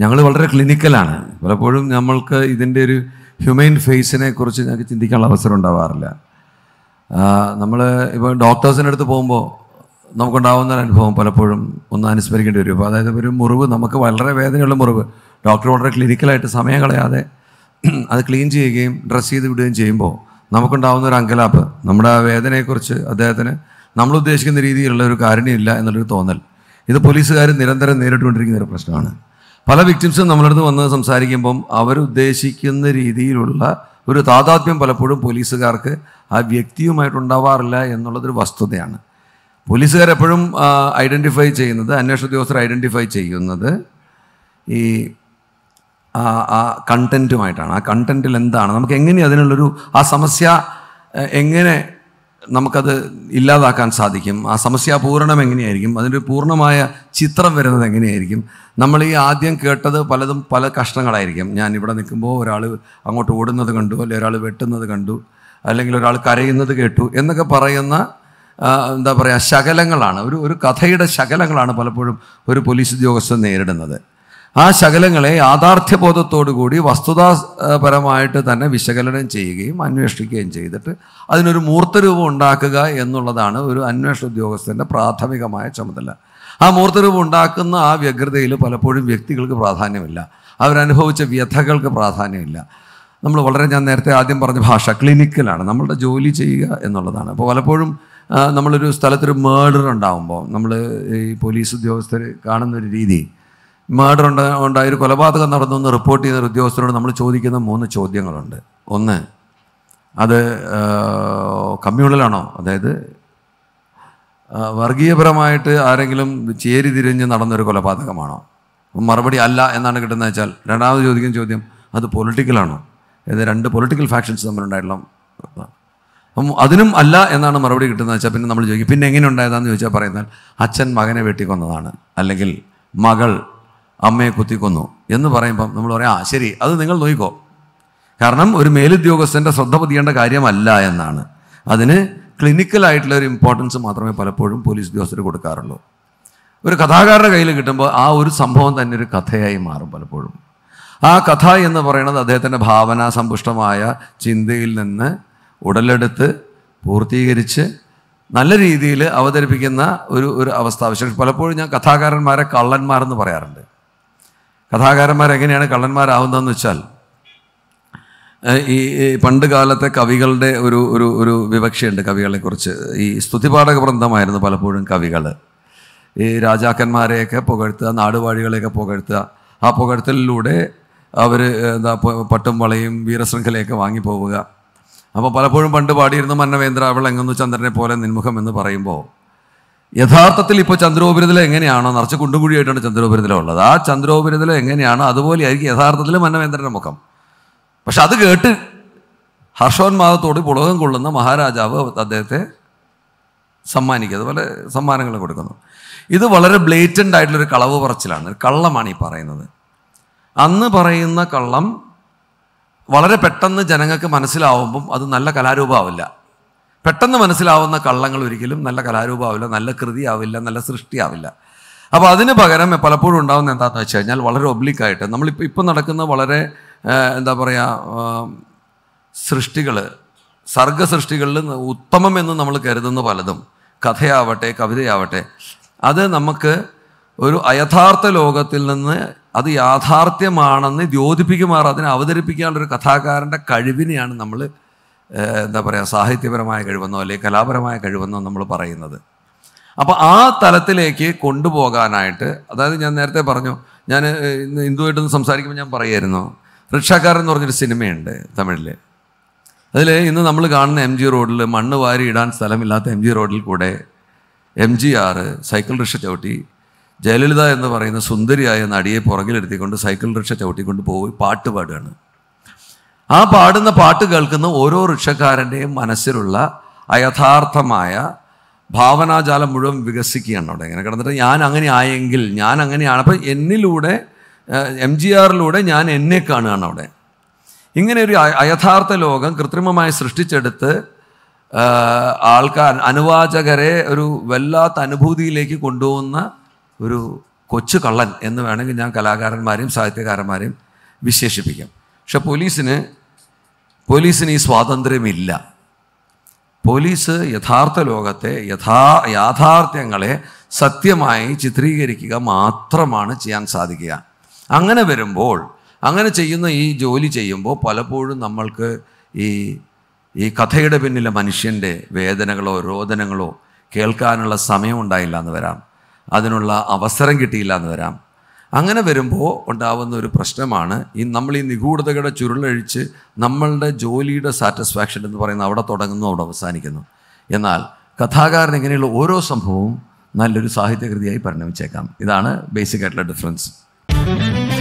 ഞങ്ങൾ വളരെ ക്ലിനിക്കലാണ് പലപ്പോഴും നമ്മൾക്ക് ഇതിൻ്റെ ഒരു ഹ്യൂമൻ ഫേസിനെ കുറിച്ച് ഞങ്ങൾക്ക് ചിന്തിക്കാനുള്ള അവസരം ഉണ്ടാവാറില്ല നമ്മൾ ഇപ്പോൾ ഡോക്ടേഴ്സിൻ്റെ അടുത്ത് പോകുമ്പോൾ നമുക്കുണ്ടാവുന്ന ഒരു അനുഭവം പലപ്പോഴും ഒന്ന് അനുസ്മരിക്കേണ്ടി വരും അതായത് ഒരു മുറിവ് നമുക്ക് വളരെ വേദനയുള്ള മുറിവ് ഡോക്ടർ വളരെ ക്ലിനിക്കലായിട്ട് സമയം കളയാതെ അത് ക്ലീൻ ചെയ്യുകയും ഡ്രസ്സ് ചെയ്ത് വിടുകയും ചെയ്യുമ്പോൾ നമുക്കുണ്ടാവുന്ന ഒരു അങ്കലാപ്പ് നമ്മുടെ ആ വേദനയെക്കുറിച്ച് അദ്ദേഹത്തിന് നമ്മൾ ഉദ്ദേശിക്കുന്ന രീതിയിലുള്ള ഒരു കാരുണ്യമില്ല എന്നുള്ളൊരു തോന്നൽ ഇത് പോലീസുകാർ നിരന്തരം നേരിട്ടുകൊണ്ടിരിക്കുന്ന ഒരു പ്രശ്നമാണ് പല വിക്ടിംസും നമ്മളടുത്ത് വന്ന് സംസാരിക്കുമ്പം അവരുദ്ദേശിക്കുന്ന രീതിയിലുള്ള ഒരു താതാത്മ്യം പലപ്പോഴും പോലീസുകാർക്ക് ആ വ്യക്തിയുമായിട്ടുണ്ടാവാറില്ല എന്നുള്ളതൊരു വസ്തുതയാണ് പോലീസുകാർ എപ്പോഴും ഐഡൻറ്റിഫൈ ചെയ്യുന്നത് അന്വേഷണ ഉദ്യോഗസ്ഥർ ഐഡൻറ്റിഫൈ ചെയ്യുന്നത് ഈ ആ കണ്ടൻറ്റുമായിട്ടാണ് ആ കണ്ടൻറ്റിൽ എന്താണ് നമുക്ക് എങ്ങനെ അതിനുള്ളൊരു ആ സമസ്യ എങ്ങനെ നമുക്കത് ഇല്ലാതാക്കാൻ സാധിക്കും ആ സമസ്യ പൂരണം എങ്ങനെയായിരിക്കും അതിൻ്റെ പൂർണ്ണമായ ചിത്രം വരുന്നത് എങ്ങനെയായിരിക്കും നമ്മൾ ഈ ആദ്യം കേട്ടത് പലതും പല കഷ്ണങ്ങളായിരിക്കും ഞാൻ ഇവിടെ നിൽക്കുമ്പോൾ ഒരാൾ അങ്ങോട്ട് ഓടുന്നത് കണ്ടു അല്ലെങ്കിൽ ഒരാൾ വെട്ടുന്നത് കണ്ടു അല്ലെങ്കിൽ ഒരാൾ കരയുന്നത് കേട്ടു എന്നൊക്കെ പറയുന്ന എന്താ പറയുക ശകലങ്ങളാണ് ഒരു ഒരു കഥയുടെ ശകലങ്ങളാണ് പലപ്പോഴും ഒരു പോലീസ് ഉദ്യോഗസ്ഥൻ നേരിടുന്നത് ആ ശകലങ്ങളെ കൂടി വസ്തുതാപരമായിട്ട് തന്നെ വിശകലനം ചെയ്യുകയും അന്വേഷിക്കുകയും ചെയ്തിട്ട് അതിനൊരു മൂർത്തരൂപം ഉണ്ടാക്കുക എന്നുള്ളതാണ് ഒരു അന്വേഷണ ഉദ്യോഗസ്ഥൻ്റെ പ്രാഥമികമായ ചുമതല ആ മൂർത്തരൂപം ഉണ്ടാക്കുന്ന ആ വ്യഗ്രതയിൽ പലപ്പോഴും വ്യക്തികൾക്ക് പ്രാധാന്യമില്ല അവരനുഭവിച്ച വ്യഥകൾക്ക് പ്രാധാന്യമില്ല നമ്മൾ വളരെ ഞാൻ നേരത്തെ ആദ്യം പറഞ്ഞ ഭാഷ ക്ലിനിക്കലാണ് നമ്മളുടെ ജോലി ചെയ്യുക എന്നുള്ളതാണ് അപ്പോൾ പലപ്പോഴും നമ്മളൊരു സ്ഥലത്തൊരു മേഡർ ഉണ്ടാകുമ്പോൾ നമ്മൾ ഈ പോലീസ് ഉദ്യോഗസ്ഥർ കാണുന്നൊരു രീതി മേഡർ ഉണ്ട ഉണ്ടായ ഒരു കൊലപാതകം നടന്നു റിപ്പോർട്ട് ചെയ്യുന്ന ഉദ്യോഗസ്ഥരോട് നമ്മൾ ചോദിക്കുന്ന മൂന്ന് ചോദ്യങ്ങളുണ്ട് ഒന്ന് അത് കമ്മ്യൂണലാണോ അതായത് വർഗീയപരമായിട്ട് ആരെങ്കിലും ചേരി തിരിഞ്ഞ് നടന്നൊരു കൊലപാതകമാണോ മറുപടി അല്ല എന്നാണ് കിട്ടുന്നത് വെച്ചാൽ രണ്ടാമത് ചോദിക്കുന്ന ചോദ്യം അത് പൊളിറ്റിക്കലാണോ അതായത് രണ്ട് പൊളിറ്റിക്കൽ ഫാക്ഷൻസ് തമ്മിലുണ്ടായിട്ടുള്ള അപ്പം അതിനും അല്ല എന്നാണ് മറുപടി കിട്ടുന്നത് വെച്ചാൽ പിന്നെ നമ്മൾ ചോദിക്കും പിന്നെ എങ്ങനെ ഉണ്ടായതാണെന്ന് ചോദിച്ചാൽ പറയുന്നത് അച്ഛൻ മകനെ വെട്ടിക്കൊന്നതാണ് അല്ലെങ്കിൽ മകൾ അമ്മയെ കുത്തിക്കൊന്നു എന്ന് പറയുമ്പം നമ്മൾ പറയാം ആ ശരി അത് നിങ്ങൾ നോക്കിക്കോ കാരണം ഒരു മേലുദ്യോഗസ്ഥൻ്റെ ശ്രദ്ധ പതിയേണ്ട കാര്യമല്ല എന്നാണ് അതിന് ക്ലിനിക്കലായിട്ടുള്ള ഒരു ഇമ്പോർട്ടൻസ് മാത്രമേ പലപ്പോഴും പോലീസ് ഉദ്യോഗസ്ഥർ കൊടുക്കാറുള്ളൂ ഒരു കഥാകാരുടെ കയ്യിൽ കിട്ടുമ്പോൾ ആ ഒരു സംഭവം തന്നെ ഒരു കഥയായി മാറും പലപ്പോഴും ആ കഥ എന്ന് പറയുന്നത് അദ്ദേഹത്തിൻ്റെ ഭാവനാ സമ്പുഷ്ടമായ ചിന്തയിൽ നിന്ന് ഉടലെടുത്ത് പൂർത്തീകരിച്ച് നല്ല രീതിയിൽ അവതരിപ്പിക്കുന്ന ഒരു ഒരു അവസ്ഥ പലപ്പോഴും ഞാൻ കഥാകാരന്മാരെ കള്ളന്മാരെന്ന് പറയാറുണ്ട് കഥാകാരന്മാർ എങ്ങനെയാണ് കള്ളന്മാരാവുന്നതെന്ന് വെച്ചാൽ ഈ പണ്ട് കാലത്തെ കവികളുടെ ഒരു ഒരു ഒരു വിവക്ഷയുണ്ട് കവികളെക്കുറിച്ച് ഈ സ്തുതിപാഠക വൃന്ദമായിരുന്നു പലപ്പോഴും കവികൾ ഈ രാജാക്കന്മാരെയൊക്കെ പുകഴ്ത്തുക നാടുവാഴികളെയൊക്കെ പുകഴ്ത്തുക ആ പുകഴ്ത്തലിലൂടെ അവർ എന്താ പട്ടും വളയും വീരശൃംഖലയൊക്കെ വാങ്ങിപ്പോവുക അപ്പോൾ പലപ്പോഴും പണ്ട് പാടിയിരുന്ന മന്നവേന്ദ്ര അവൾ എങ്ങുന്നു ചന്ദ്രനെ പോലെ നിന്മുഖം എന്ന് പറയുമ്പോൾ യഥാർത്ഥത്തിൽ ഇപ്പോൾ ചന്ദ്രോപരിതലം എങ്ങനെയാണോ നിറച്ച് കുണ്ടുകുഴിയായിട്ടാണ് ചന്ദ്രോപരിതലം ഉള്ളത് ആ ചന്ദ്രോപരിതലം എങ്ങനെയാണോ അതുപോലെ ആയിരിക്കും യഥാർത്ഥത്തിൽ മന്നവേന്ദ്രൻ്റെ മുഖം പക്ഷെ അത് കേട്ട് ഹർഷോന്മാദത്തോട് പുളകം കൊള്ളുന്ന മഹാരാജാവ് അദ്ദേഹത്തെ സമ്മാനിക്കുക അതുപോലെ സമ്മാനങ്ങൾ കൊടുക്കുന്നു ഇത് വളരെ ബ്ലേറ്റൻ്റ് ആയിട്ടുള്ളൊരു കളവ് പറച്ചിലാണ് കള്ളമാണ് ഈ പറയുന്നത് അന്ന് പറയുന്ന കള്ളം വളരെ പെട്ടെന്ന് ജനങ്ങൾക്ക് മനസ്സിലാവുമ്പം അത് നല്ല കലാരൂപമാവില്ല പെട്ടെന്ന് മനസ്സിലാവുന്ന കള്ളങ്ങൾ ഒരിക്കലും നല്ല കലാരൂപമാവില്ല നല്ല കൃതിയാവില്ല നല്ല സൃഷ്ടിയാവില്ല അപ്പോൾ അതിന് പകരം പലപ്പോഴും ഉണ്ടാകുന്ന എന്താണെന്ന് വെച്ച് കഴിഞ്ഞാൽ വളരെ ഒബ്ലിക്കായിട്ട് നമ്മളിപ്പോൾ ഇപ്പം നടക്കുന്ന വളരെ എന്താ പറയുക സൃഷ്ടികൾ സർഗ സൃഷ്ടികളിൽ ഉത്തമം എന്ന് നമ്മൾ കരുതുന്ന പലതും കഥയാവട്ടെ കവിതയാവട്ടെ അത് നമുക്ക് ഒരു അയഥാർത്ഥ ലോകത്തിൽ നിന്ന് അത് യാഥാർത്ഥ്യമാണെന്ന് ദ്യോതിപ്പിക്കുമാർ അതിനെ അവതരിപ്പിക്കാനുള്ള ഒരു കഥാകാരൻ്റെ കഴിവിനെയാണ് നമ്മൾ എന്താ പറയുക സാഹിത്യപരമായ കഴിവെന്നോ അല്ലെങ്കിൽ കലാപരമായ കഴിവെന്നോ നമ്മൾ പറയുന്നത് അപ്പോൾ ആ തലത്തിലേക്ക് കൊണ്ടുപോകാനായിട്ട് അതായത് ഞാൻ നേരത്തെ പറഞ്ഞു ഞാൻ ഇന്ന് ഹിന്ദുവായിട്ടൊന്ന് സംസാരിക്കുമ്പോൾ ഞാൻ പറയുമായിരുന്നു റിക്ഷാക്കാരൻ എന്ന് പറഞ്ഞൊരു സിനിമയുണ്ട് തമിഴിൽ അതിൽ ഇന്ന് നമ്മൾ കാണുന്ന എം ജി റോഡിൽ മണ്ണ് വാരി ഇടാൻ സ്ഥലമില്ലാത്ത എം ജി റോഡിൽ കൂടെ എം ജി ആറ് സൈക്കിൾ റിക്ഷ ചവിട്ടി ജയലളിത എന്ന് പറയുന്ന സുന്ദരിയായ നടിയെ പുറകിലെടുത്തിക്കൊണ്ട് സൈക്കിൾ റിക്ഷ ചവിട്ടിക്കൊണ്ട് പോയി പാട്ട് പാടുകയാണ് ആ പാടുന്ന പാട്ട് കേൾക്കുന്ന ഓരോ റിക്ഷക്കാരൻ്റെയും മനസ്സിലുള്ള അയഥാർത്ഥമായ ഭാവനാജാലം മുഴുവൻ വികസിക്കുകയാണ് അവിടെ ഇങ്ങനെ കിടന്നിട്ട് ഞാൻ അങ്ങനെ ആയെങ്കിൽ ഞാൻ അങ്ങനെയാണ് അപ്പം എന്നിലൂടെ എം ജി ആറിലൂടെ ഞാൻ എന്നെ കാണുകയാണ് അവിടെ ഇങ്ങനെ ഒരു അയഥാർത്ഥ ലോകം കൃത്രിമമായി സൃഷ്ടിച്ചെടുത്ത് ആൾക്കാർ അനുവാചകരെ ഒരു വല്ലാത്ത അനുഭൂതിയിലേക്ക് കൊണ്ടുപോകുന്ന ഒരു കൊച്ചു കള്ളൻ എന്ന് വേണമെങ്കിൽ ഞാൻ കലാകാരന്മാരെയും സാഹിത്യകാരന്മാരെയും വിശേഷിപ്പിക്കാം പക്ഷെ പോലീസിന് പോലീസിന് ഈ സ്വാതന്ത്ര്യമില്ല പോലീസ് യഥാർത്ഥ ലോകത്തെ യഥാ യാഥാർത്ഥ്യങ്ങളെ സത്യമായി ചിത്രീകരിക്കുക മാത്രമാണ് ചെയ്യാൻ സാധിക്കുക അങ്ങനെ വരുമ്പോൾ അങ്ങനെ ചെയ്യുന്ന ഈ ജോലി ചെയ്യുമ്പോൾ പലപ്പോഴും നമ്മൾക്ക് ഈ ഈ കഥയുടെ പിന്നിലെ മനുഷ്യൻ്റെ വേദനകളോ രോദനങ്ങളോ കേൾക്കാനുള്ള സമയം ഉണ്ടായില്ല എന്ന് വരാം അതിനുള്ള അവസരം കിട്ടിയില്ല എന്ന് വരാം അങ്ങനെ വരുമ്പോൾ ഉണ്ടാവുന്ന ഒരു പ്രശ്നമാണ് ഈ നമ്മൾ ഈ നിഗൂഢതയുടെ ചുരുളഴിച്ച് നമ്മളുടെ ജോലിയുടെ സാറ്റിസ്ഫാക്ഷൻ എന്ന് പറയുന്നത് അവിടെ തുടങ്ങുന്നു അവിടെ അവസാനിക്കുന്നു എന്നാൽ കഥാകാരൻ ഇങ്ങനെയുള്ള ഓരോ സംഭവവും നല്ലൊരു സാഹിത്യകൃതിയായി പരിണമിച്ചേക്കാം ഇതാണ് ബേസിക് ആയിട്ടുള്ള ഡിഫറൻസ്